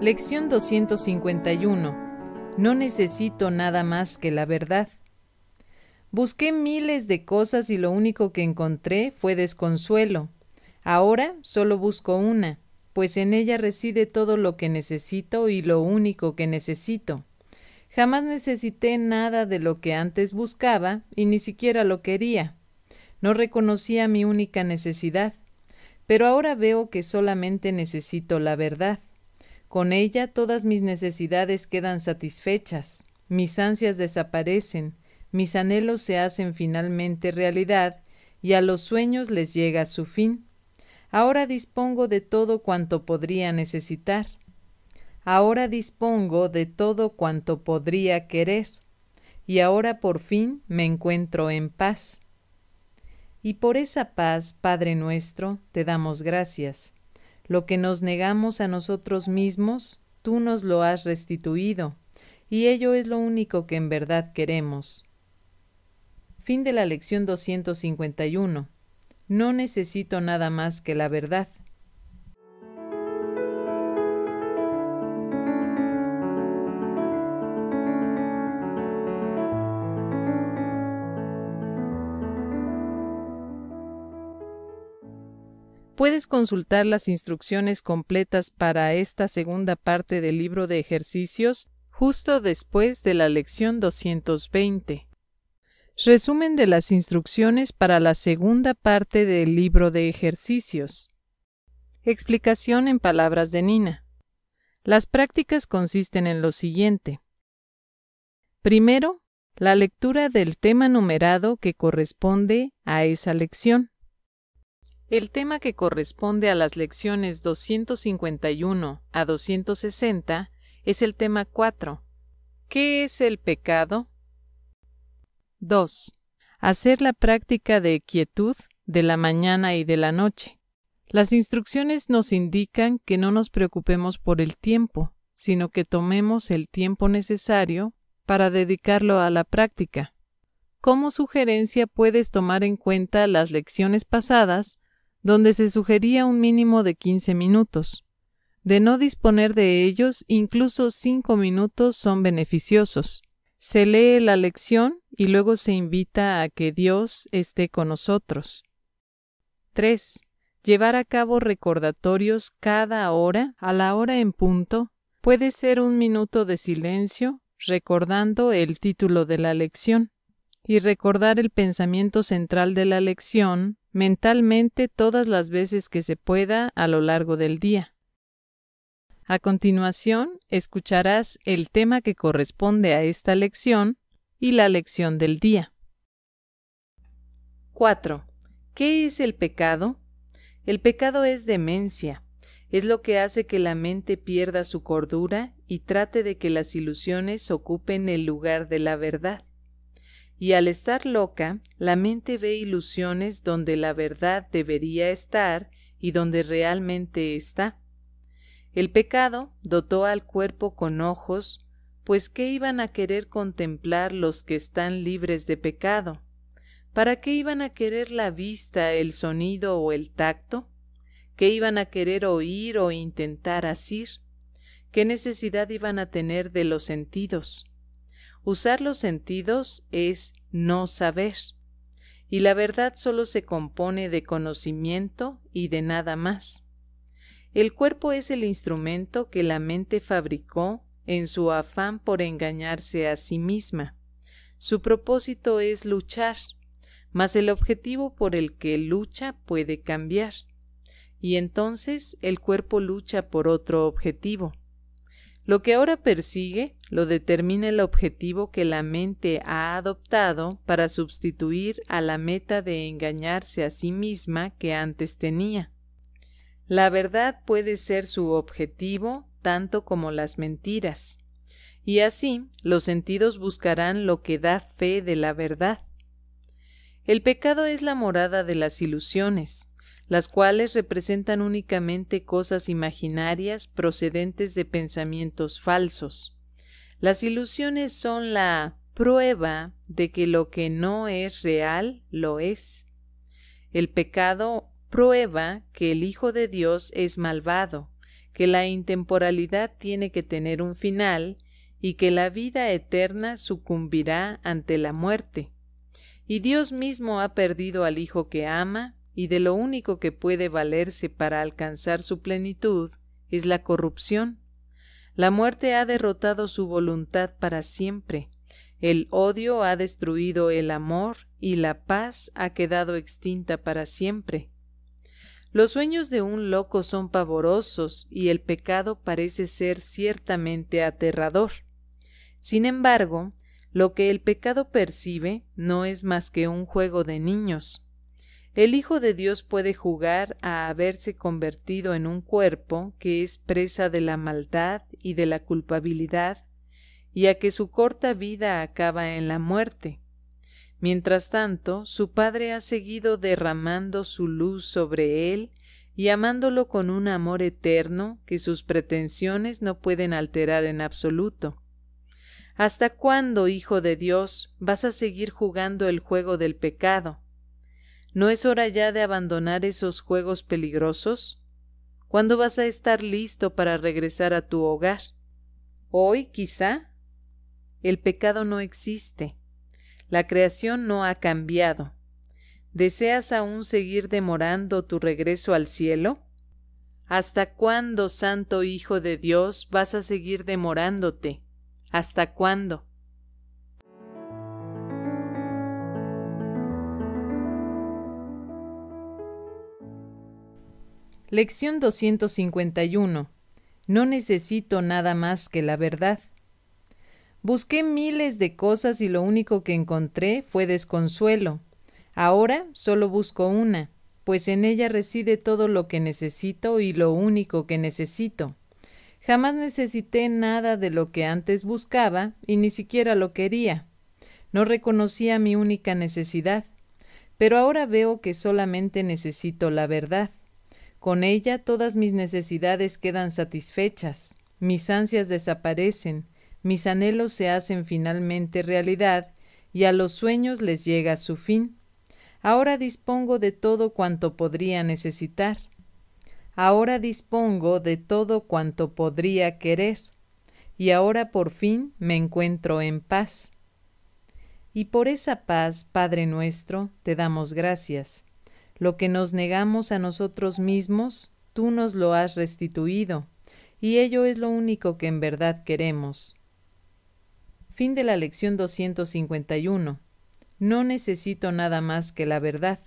Lección 251. No necesito nada más que la verdad. Busqué miles de cosas y lo único que encontré fue desconsuelo. Ahora solo busco una, pues en ella reside todo lo que necesito y lo único que necesito. Jamás necesité nada de lo que antes buscaba y ni siquiera lo quería. No reconocía mi única necesidad, pero ahora veo que solamente necesito la verdad. Con ella todas mis necesidades quedan satisfechas, mis ansias desaparecen, mis anhelos se hacen finalmente realidad y a los sueños les llega su fin. Ahora dispongo de todo cuanto podría necesitar. Ahora dispongo de todo cuanto podría querer. Y ahora por fin me encuentro en paz. Y por esa paz, Padre nuestro, te damos gracias. Lo que nos negamos a nosotros mismos, tú nos lo has restituido, y ello es lo único que en verdad queremos. Fin de la lección 251. No necesito nada más que la verdad. Puedes consultar las instrucciones completas para esta segunda parte del libro de ejercicios justo después de la lección 220. Resumen de las instrucciones para la segunda parte del libro de ejercicios. Explicación en palabras de Nina. Las prácticas consisten en lo siguiente. Primero, la lectura del tema numerado que corresponde a esa lección. El tema que corresponde a las lecciones 251 a 260 es el tema 4. ¿Qué es el pecado? 2. Hacer la práctica de quietud de la mañana y de la noche. Las instrucciones nos indican que no nos preocupemos por el tiempo, sino que tomemos el tiempo necesario para dedicarlo a la práctica. Como sugerencia puedes tomar en cuenta las lecciones pasadas donde se sugería un mínimo de 15 minutos. De no disponer de ellos, incluso 5 minutos son beneficiosos. Se lee la lección y luego se invita a que Dios esté con nosotros. 3. Llevar a cabo recordatorios cada hora, a la hora en punto, puede ser un minuto de silencio, recordando el título de la lección y recordar el pensamiento central de la lección mentalmente todas las veces que se pueda a lo largo del día. A continuación, escucharás el tema que corresponde a esta lección y la lección del día. 4. ¿Qué es el pecado? El pecado es demencia. Es lo que hace que la mente pierda su cordura y trate de que las ilusiones ocupen el lugar de la verdad y al estar loca, la mente ve ilusiones donde la verdad debería estar y donde realmente está. El pecado dotó al cuerpo con ojos, pues ¿qué iban a querer contemplar los que están libres de pecado? ¿Para qué iban a querer la vista, el sonido o el tacto? ¿Qué iban a querer oír o intentar asir? ¿Qué necesidad iban a tener de los sentidos? Usar los sentidos es no saber. Y la verdad solo se compone de conocimiento y de nada más. El cuerpo es el instrumento que la mente fabricó en su afán por engañarse a sí misma. Su propósito es luchar, mas el objetivo por el que lucha puede cambiar. Y entonces el cuerpo lucha por otro objetivo. Lo que ahora persigue lo determina el objetivo que la mente ha adoptado para sustituir a la meta de engañarse a sí misma que antes tenía. La verdad puede ser su objetivo tanto como las mentiras. Y así los sentidos buscarán lo que da fe de la verdad. El pecado es la morada de las ilusiones, las cuales representan únicamente cosas imaginarias procedentes de pensamientos falsos. Las ilusiones son la prueba de que lo que no es real lo es. El pecado prueba que el Hijo de Dios es malvado, que la intemporalidad tiene que tener un final y que la vida eterna sucumbirá ante la muerte. Y Dios mismo ha perdido al Hijo que ama y de lo único que puede valerse para alcanzar su plenitud es la corrupción. La muerte ha derrotado su voluntad para siempre. El odio ha destruido el amor y la paz ha quedado extinta para siempre. Los sueños de un loco son pavorosos y el pecado parece ser ciertamente aterrador. Sin embargo, lo que el pecado percibe no es más que un juego de niños. El Hijo de Dios puede jugar a haberse convertido en un cuerpo que es presa de la maldad y de la culpabilidad, y a que su corta vida acaba en la muerte. Mientras tanto, su Padre ha seguido derramando su luz sobre él y amándolo con un amor eterno que sus pretensiones no pueden alterar en absoluto. ¿Hasta cuándo, Hijo de Dios, vas a seguir jugando el juego del pecado? ¿No es hora ya de abandonar esos juegos peligrosos? ¿Cuándo vas a estar listo para regresar a tu hogar? ¿Hoy, quizá? El pecado no existe. La creación no ha cambiado. ¿Deseas aún seguir demorando tu regreso al cielo? ¿Hasta cuándo, Santo Hijo de Dios, vas a seguir demorándote? ¿Hasta cuándo? Lección 251. No necesito nada más que la verdad. Busqué miles de cosas y lo único que encontré fue desconsuelo. Ahora solo busco una, pues en ella reside todo lo que necesito y lo único que necesito. Jamás necesité nada de lo que antes buscaba y ni siquiera lo quería. No reconocía mi única necesidad, pero ahora veo que solamente necesito la verdad. Con ella todas mis necesidades quedan satisfechas, mis ansias desaparecen, mis anhelos se hacen finalmente realidad y a los sueños les llega su fin. Ahora dispongo de todo cuanto podría necesitar. Ahora dispongo de todo cuanto podría querer. Y ahora por fin me encuentro en paz. Y por esa paz, Padre nuestro, te damos gracias lo que nos negamos a nosotros mismos, tú nos lo has restituido, y ello es lo único que en verdad queremos. Fin de la lección 251. No necesito nada más que la verdad.